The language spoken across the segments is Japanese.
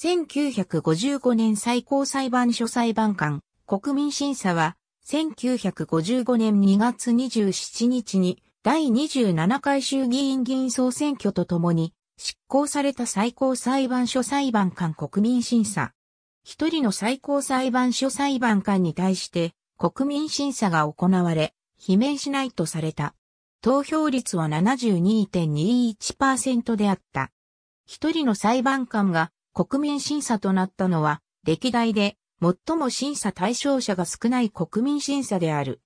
1955年最高裁判所裁判官、国民審査は、1955年2月27日に、第27回衆議院議員総選挙とともに、執行された最高裁判所裁判官国民審査。一人の最高裁判所裁判官に対して、国民審査が行われ、罷免しないとされた。投票率は72.21%であった。一人の裁判官が国民審査となったのは、歴代で最も審査対象者が少ない国民審査である。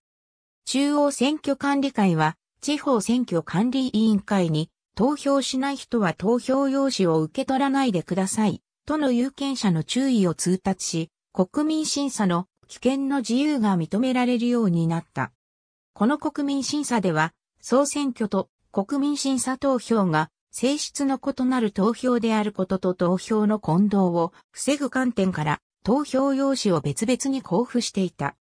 中央選挙管理会は、地方選挙管理委員会に、投票しない人は投票用紙を受け取らないでください、との有権者の注意を通達し、国民審査の危険の自由が認められるようになった。この国民審査では、総選挙と国民審査投票が性質の異なる投票であることと投票の混同を防ぐ観点から投票用紙を別々に交付していた。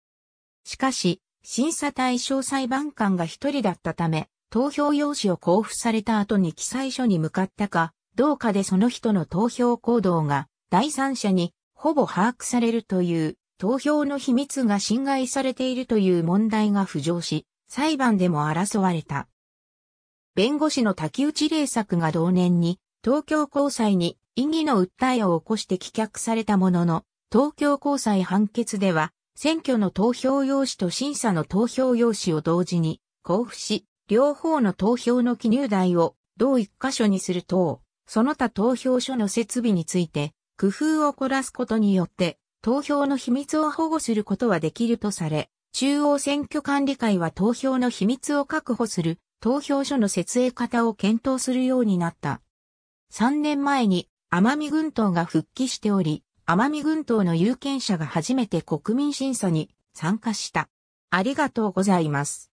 しかし、審査対象裁判官が一人だったため、投票用紙を交付された後に記載書に向かったか、どうかでその人の投票行動が第三者にほぼ把握されるという投票の秘密が侵害されているという問題が浮上し、裁判でも争われた。弁護士の竹内礼作が同年に東京高裁に異議の訴えを起こして棄却されたものの、東京高裁判決では、選挙の投票用紙と審査の投票用紙を同時に交付し、両方の投票の記入台を同一箇所にする等、その他投票所の設備について、工夫を凝らすことによって、投票の秘密を保護することはできるとされ、中央選挙管理会は投票の秘密を確保する投票所の設営方を検討するようになった。3年前に奄美群島が復帰しており、奄美群島の有権者が初めて国民審査に参加した。ありがとうございます。